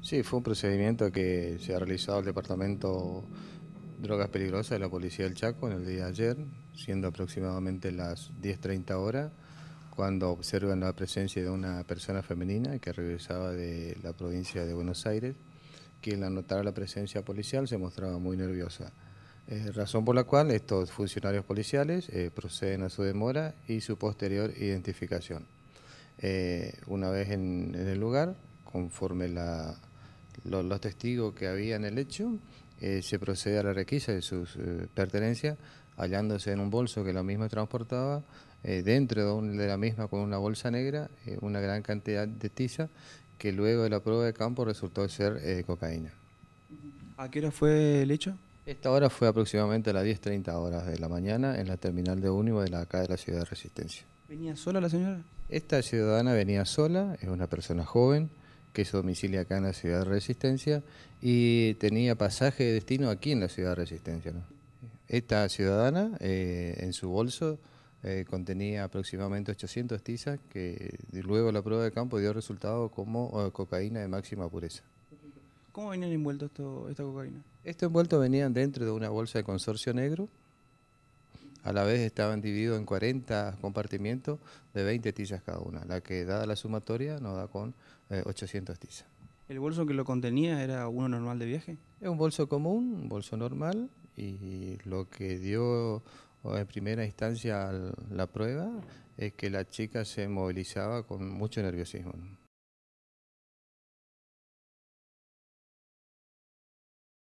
Sí, fue un procedimiento que se ha realizado el Departamento Drogas Peligrosas de la Policía del Chaco en el día de ayer, siendo aproximadamente las 10.30 horas, cuando observan la presencia de una persona femenina que regresaba de la provincia de Buenos Aires, quien al notar la presencia policial se mostraba muy nerviosa. Eh, razón por la cual estos funcionarios policiales eh, proceden a su demora y su posterior identificación. Eh, una vez en el lugar, conforme la los, testigos que había en el hecho, eh, se procede a la requisa de sus eh, pertenencias, hallándose en un bolso que la misma transportaba, eh, dentro de, la misma con una bolsa negra, una gran cantidad de tiza, que luego de la prueba de campo resultó ser cocaína. ¿A qué hora fue el hecho? Esta hora fue aproximadamente a las 10.30 horas de la mañana en la terminal de Unimo de la, acá de la ciudad de Resistencia. ¿Venía sola la señora? Esta ciudadana venía sola, es una persona joven, que su domicilio acá en la ciudad de Resistencia y tenía pasaje de destino aquí en la ciudad de Resistencia. Esta ciudadana eh, en su bolso eh, contenía aproximadamente 800 tizas que luego la prueba de campo dio resultado como eh, cocaína de máxima pureza. ¿Cómo venían envueltos esta cocaína? Estos envueltos venían dentro de una bolsa de consorcio negro a la vez estaban divididos en 40 compartimientos de 20 tizas cada una, la que dada la sumatoria nos da con 800 eh, tizas. ¿El bolso que lo contenía era uno normal de viaje? Es un bolso común, un bolso normal, y lo que dio en primera instancia la prueba es que la chica se movilizaba con mucho nerviosismo.